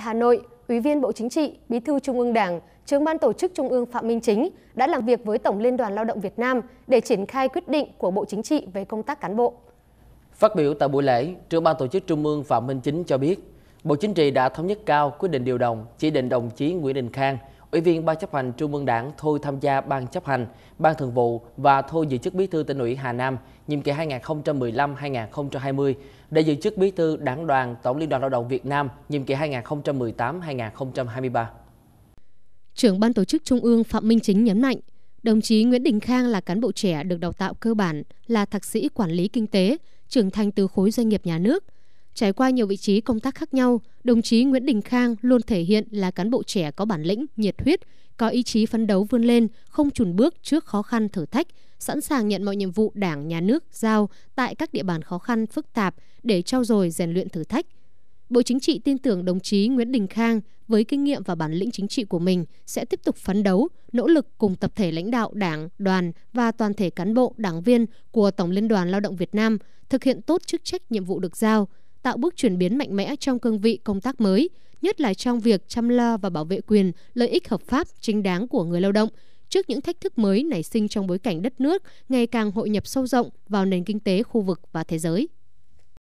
tại Hà Nội, Ủy viên Bộ Chính trị, Bí thư Trung ương Đảng, trưởng ban tổ chức Trung ương Phạm Minh Chính đã làm việc với Tổng Liên đoàn Lao động Việt Nam để triển khai quyết định của Bộ Chính trị về công tác cán bộ. Phát biểu tại buổi lễ, trưởng ban tổ chức Trung ương Phạm Minh Chính cho biết, Bộ Chính trị đã thống nhất cao quyết định điều động, chỉ định đồng chí Nguyễn Đình Khang, Ủy viên Ban chấp hành Trung ương Đảng thôi tham gia Ban chấp hành, Ban thường vụ và thôi giữ chức bí thư tỉnh ủy Hà Nam nhiệm kỳ 2015-2020 để giữ chức bí thư Đảng đoàn Tổng Liên đoàn Lao động Việt Nam nhiệm kỳ 2018-2023. Trưởng Ban tổ chức Trung ương Phạm Minh Chính nhấn mạnh, đồng chí Nguyễn Đình Khang là cán bộ trẻ được đào tạo cơ bản, là thạc sĩ quản lý kinh tế, trưởng thành từ khối doanh nghiệp nhà nước – Trải qua nhiều vị trí công tác khác nhau, đồng chí Nguyễn Đình Khang luôn thể hiện là cán bộ trẻ có bản lĩnh, nhiệt huyết, có ý chí phấn đấu vươn lên, không chùn bước trước khó khăn thử thách, sẵn sàng nhận mọi nhiệm vụ Đảng, Nhà nước giao tại các địa bàn khó khăn phức tạp để trau dồi rèn luyện thử thách. Bộ Chính trị tin tưởng đồng chí Nguyễn Đình Khang với kinh nghiệm và bản lĩnh chính trị của mình sẽ tiếp tục phấn đấu, nỗ lực cùng tập thể lãnh đạo Đảng, đoàn và toàn thể cán bộ, đảng viên của Tổng Liên đoàn Lao động Việt Nam thực hiện tốt chức trách nhiệm vụ được giao – tạo bước chuyển biến mạnh mẽ trong cương vị công tác mới, nhất là trong việc chăm lo và bảo vệ quyền, lợi ích hợp pháp chính đáng của người lao động trước những thách thức mới nảy sinh trong bối cảnh đất nước ngày càng hội nhập sâu rộng vào nền kinh tế khu vực và thế giới.